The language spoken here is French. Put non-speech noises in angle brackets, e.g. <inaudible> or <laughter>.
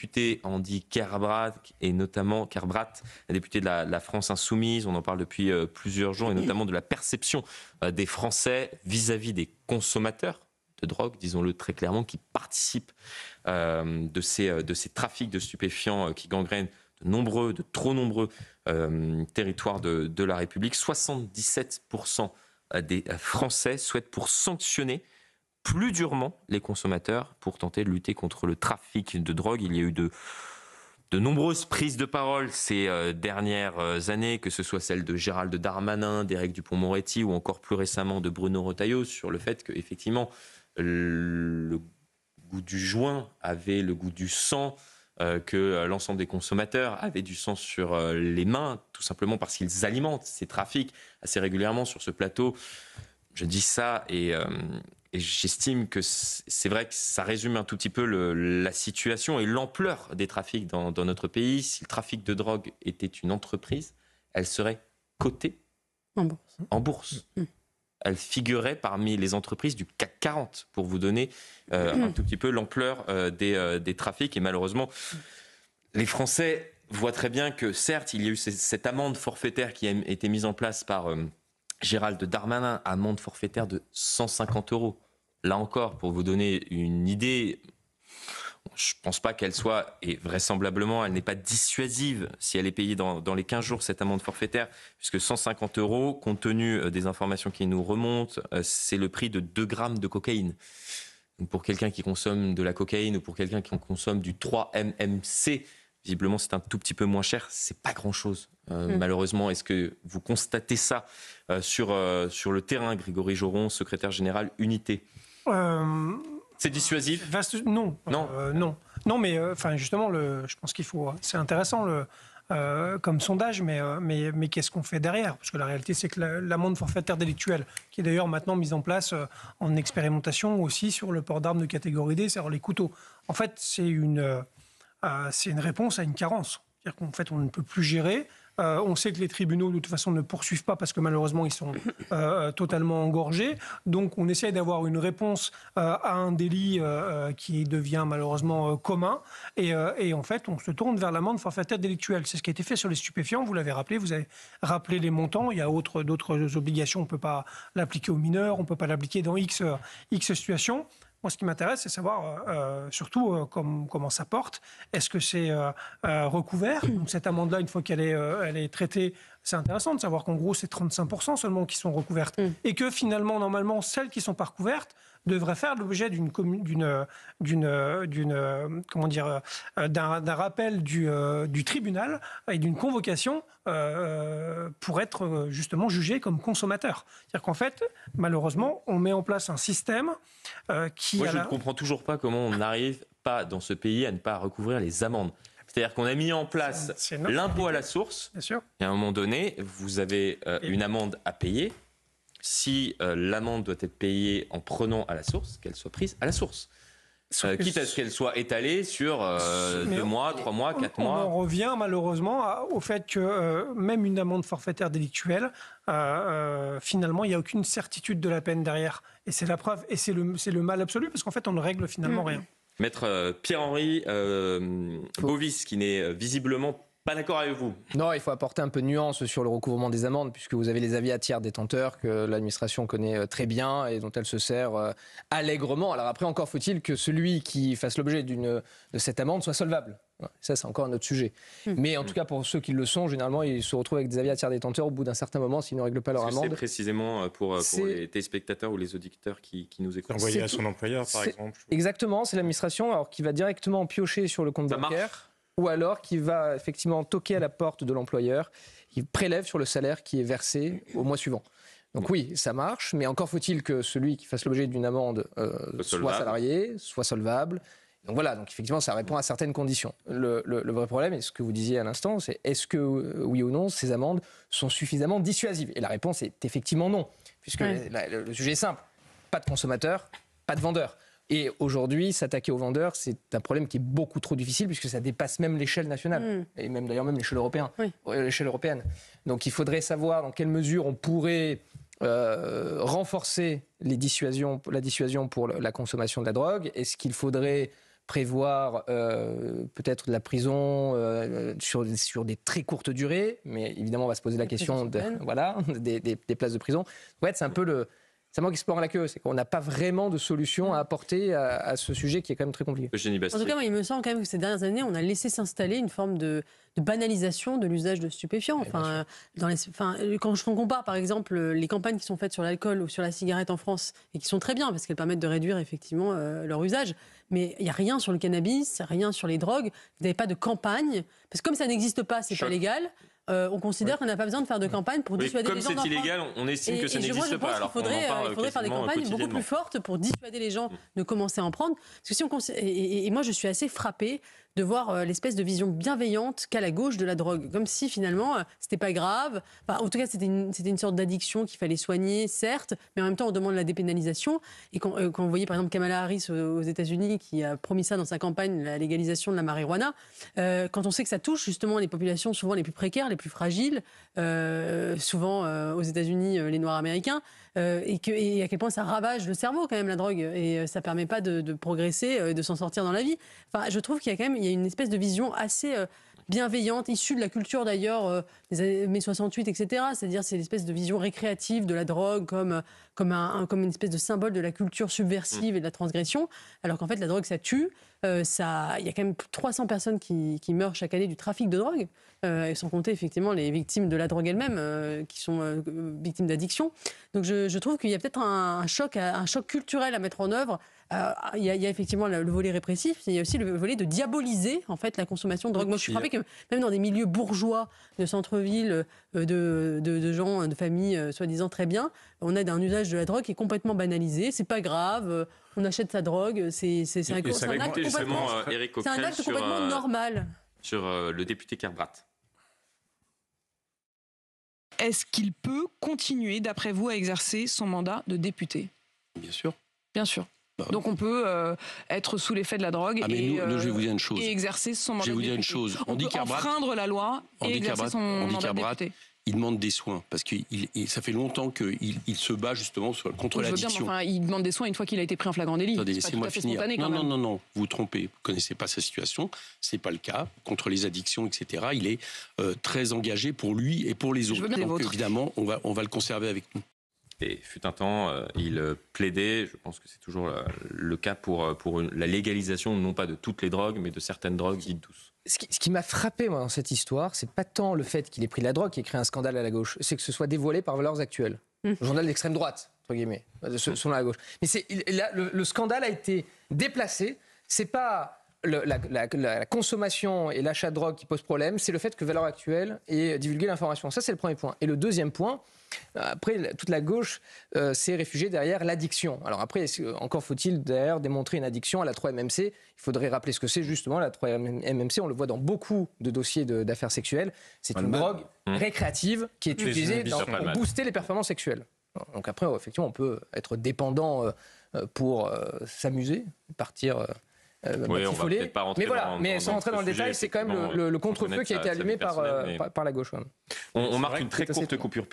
députés Andy Carbrat et notamment Carbrat, la députée de la, France Insoumise. On en parle depuis euh, plusieurs jours et notamment de la perception euh, des Français vis-à-vis des consommateurs de drogue, disons-le très clairement, qui participent euh, de, ces, trafics de stupéfiants qui gangrènent de nombreux, de trop nombreux territoires de, de, la République. 77% des Français souhaitent pour sanctionner plus durement les consommateurs pour tenter de lutter contre le trafic de drogue. Il y a eu de, nombreuses prises de parole ces euh, dernières euh, années, que ce soit celle de Gérald Darmanin, d'Éric Dupont-Moretti ou encore plus récemment de Bruno Retailleau sur le fait que effectivement le goût du joint avait le goût du sang, euh, que l'ensemble des consommateurs avaient du sang sur les mains, tout simplement parce qu'ils alimentent ces trafics assez régulièrement sur ce plateau je dis ça et, euh, j'estime que c'est vrai que ça résume un tout petit peu la situation et l'ampleur des trafics dans, notre pays. Si le trafic de drogue était une entreprise, elle serait cotée en bourse. Mm. Mm. Elle figurait parmi les entreprises du CAC 40, pour vous donner euh, un mm. tout petit peu l'ampleur euh, des, des, trafics. Et malheureusement, les Français voient très bien que, certes, il y a eu cette amende forfaitaire qui a été mise en place par Gérald Darmanin, amende forfaitaire de 150 euros. Là encore, pour vous donner une idée, je ne pense pas qu'elle soit, et vraisemblablement, elle n'est pas dissuasive si elle est payée dans, les 15 jours, cette amende forfaitaire, puisque 150 euros, compte tenu euh, des informations qui nous remontent, euh, c'est le prix de 2 grammes de cocaïne. pour quelqu'un qui consomme de la cocaïne ou pour quelqu'un qui consomme du 3-MMC, visiblement c'est un tout petit peu moins cher, c'est pas grand-chose. Euh, hmm. Malheureusement, est-ce que vous constatez ça euh, sur, euh, sur le terrain, Grégory Joron, secrétaire général Unité C'est dissuasif Non, non, non, non, mais enfin justement, le, je pense qu'il faut. C'est intéressant le, comme sondage, mais, mais, mais qu'est-ce qu'on fait derrière Parce que la réalité, c'est que l'amende forfaitaire délictuelle, qui est d'ailleurs maintenant mise en place en expérimentation aussi sur le port d'armes de catégorie D, c'est-à-dire les couteaux, en fait, c'est une euh, c'est une réponse à une carence. C'est-à-dire qu'en fait, on ne peut plus gérer. Euh, on sait que les tribunaux, de toute façon, ne poursuivent pas parce que malheureusement, ils sont euh, totalement engorgés. Donc, on essaye d'avoir une réponse à un délit qui devient malheureusement commun. Et, en fait, on se tourne vers l'amende forfaitaire délictuelle. C'est ce qui a été fait sur les stupéfiants. Vous l'avez rappelé, vous avez rappelé les montants. Il y a d'autres obligations. On ne peut pas l'appliquer aux mineurs, on ne peut pas l'appliquer dans X, X situations. Moi, ce qui m'intéresse, c'est savoir euh, euh, surtout euh, comment ça porte. Est-ce que c'est recouvert Donc, Cette amende-là, une fois qu'elle est, elle est traitée, c'est intéressant de savoir qu'en gros, c'est 35% seulement qui sont recouvertes. Mm. Et que finalement, normalement, celles qui ne sont pas recouvertes, devrait faire l'objet d'une d'une euh, d'une euh, d'une euh, comment dire d'un rappel du, tribunal et d'une convocation pour être justement jugé comme consommateur. C'est-à-dire qu'en fait, malheureusement, on met en place un système qui. Moi, je ne comprends toujours pas comment on n'arrive pas dans ce pays à ne pas recouvrir les amendes. C'est-à-dire qu'on a mis en place l'impôt à la source. sûr. Et à un moment donné, vous avez une amende à payer si euh, l'amende doit être payée en prenant à la source, qu'elle soit prise à la source. Euh, quitte à ce qu'elle soit étalée sur euh, deux mois, trois mois, quatre mois. On revient malheureusement au fait que même une amende forfaitaire délictuelle, finalement, il n'y a aucune certitude de la peine derrière. Et c'est la preuve, et c'est le, mal absolu, parce qu'en fait, on ne règle finalement mm. rien. Maître Pierre-Henri Bovis, qui n'est visiblement pas d'accord avec vous. Non, il faut apporter un peu de nuance sur le recouvrement des amendes, puisque vous avez les avis à tiers détenteurs que l'administration connaît euh, très bien et dont elle se sert euh, allègrement. Alors après, encore faut-il que celui qui fasse l'objet de cette amende soit solvable. Ça, c'est encore un autre sujet. Hum. Mais en tout cas, pour ceux qui le sont, généralement, ils se retrouvent avec des avis à tiers détenteurs au bout d'un certain moment s'ils ne règlent pas leur amende. Euh, c'est précisément pour, les téléspectateurs ou les auditeurs qui, qui nous écoutent. Envoyé à son employeur, par exemple. Exactement, c'est l'administration alors, qui va directement piocher sur le compte bancaire ou alors qui va effectivement toquer à la porte de l'employeur, il prélève sur le salaire qui est versé au mois suivant. Donc oui, ça marche, mais encore faut-il que celui qui fasse l'objet d'une amende euh, soit salarié, soit solvable. Donc voilà, donc effectivement, ça répond à certaines conditions. Le, vrai problème, et ce que vous disiez à l'instant, c'est est-ce que, euh, oui ou non, ces amendes sont suffisamment dissuasives Et la réponse est effectivement non, puisque le sujet est simple. Pas de consommateur, pas de vendeur. Et aujourd'hui, s'attaquer aux vendeurs, c'est un problème qui est beaucoup trop difficile puisque ça dépasse même l'échelle nationale mm. et même d'ailleurs même l'échelle européenne. Euh, l'échelle européenne. Donc il faudrait savoir dans quelle mesure on pourrait euh, renforcer les la dissuasion pour la consommation de la drogue. Est-ce qu'il faudrait prévoir euh, peut-être de la prison sur, sur des très courtes durées, mais évidemment on va se poser la, question de, <laughs> voilà, des, des, places de prison. Ouais, c'est un peu le, c'est qui qui prends la queue. C'est qu'on n'a pas vraiment de solution à apporter à, ce sujet qui est quand même très compliqué. En tout cas, il me semble quand même que ces dernières années, on a laissé s'installer une forme de, banalisation de l'usage de stupéfiants. Eh, enfin, quand je compare, par exemple, les campagnes qui sont faites sur l'alcool ou sur la cigarette en France, et qui sont très bien parce qu'elles permettent de réduire effectivement euh, leur usage, mais il n'y a rien sur le cannabis, rien sur les drogues. Vous n'avez pas de campagne parce que comme ça n'existe pas, c'est pas légal. Euh, on considère qu'on n'a pas besoin de faire de campagne pour dissuader les gens. Comme c'est illégal, on estime que ça n'existe pas. Alors il faudrait, faudrait faire des campagnes beaucoup plus fortes pour dissuader les gens mm. de commencer à en prendre. Parce que si on et moi, je suis assez frappée de voir euh, l'espèce de vision bienveillante qu'a la gauche de la drogue. Comme si finalement, euh, c'était pas grave. Enfin, en tout cas, c'était une, sorte d'addiction qu'il fallait soigner, certes, mais en même temps, on demande la dépénalisation. Et quand, euh, quand vous voyez par exemple Kamala Harris aux, États-Unis qui a promis ça dans sa campagne, la légalisation de la marijuana, quand on sait que ça touche justement les populations souvent les plus précaires, les plus fragiles, souvent aux États-Unis, les Noirs américains, euh, et, à quel point ça ravage le cerveau quand même la drogue et euh, ça permet pas de, de progresser, euh, de s'en sortir dans la vie. Enfin, je trouve qu'il y a quand même il y a une espèce de vision assez bienveillante, issue de la culture d'ailleurs euh, des années 68, etc. C'est-à-dire c'est l'espèce de vision récréative de la drogue comme, euh, comme, un, comme une espèce de symbole de la culture subversive mm. et de la transgression, alors qu'en fait la drogue ça tue. Euh, il y a quand même 300 personnes qui, meurent chaque année du trafic de drogue, sans compter effectivement les victimes de la drogue elle-même, qui sont victimes d'addiction. Donc je, trouve qu'il y a peut-être choc, un choc culturel à mettre en œuvre euh, il y, a effectivement le, volet répressif, il y a aussi le volet de diaboliser en fait la consommation de drogue. Moi, je suis frappée que même dans des milieux bourgeois de centre-ville, euh, de, gens, de familles euh, soi-disant très bien, on a un usage de la drogue qui est complètement banalisé. C'est pas grave on achète sa drogue, c'est un, un, acte complètement, un acte complètement normal. Sur le député Kerbrat. Est-ce qu'il peut continuer, d'après vous, à exercer son mandat de député Bien sûr. Bien sûr. Bah. Donc on peut euh, être sous l'effet de la drogue et, exercer son mandat. Je vous dire une chose. On, peut la loi et exercer son mandat il demande des soins parce que ça fait longtemps qu'il se bat justement contre l'addiction. Enfin, il demande des soins une fois qu'il a été pris en flagrant délit. Non, non, non, non, vous vous trompez. Vous connaissez pas sa situation. C'est pas le cas. Contre les addictions, etc. Il est euh, très engagé pour lui et pour les autres. Donc évidemment, on va, on va le conserver avec nous. Et fut un temps, euh, il mhm. euh, plaidait, je pense que c'est toujours euh, le cas pour, pour la légalisation, non pas de toutes les drogues, mais de certaines drogues dites douces. Ce qui, m'a frappé moi, dans cette histoire, c'est pas tant le fait qu'il ait pris de la drogue qui ait créé un scandale à la gauche, c'est que ce soit dévoilé par Valeurs Actuelles, mhm. le journal d'extrême droite, entre guillemets, mhm. selon la gauche. Mais c'est, le, le, scandale a été déplacé. C'est pas la, consommation et l'achat de drogue qui posent problème, c'est le fait que Valeurs actuelle ait divulgué l'information. Ça, c'est le premier point. Et le deuxième point, euh, après, toute la gauche euh, s'est réfugiée derrière l'addiction. Alors après, encore faut-il d'ailleurs démontrer une addiction à la 3MMC. Il faudrait rappeler ce que c'est justement la 3MMC. On le voit dans beaucoup de dossiers d'affaires sexuelles. C'est une drogue mmh. récréative qui est utilisée pour booster les performances sexuelles. Donc après, effectivement, on peut être dépendant euh, pour s'amuser, partir mais mais sans rentrer dans, le détail, c'est quand même le, contre-feu qui a été allumé euh, par, la gauche. On, on marque une très courte coupure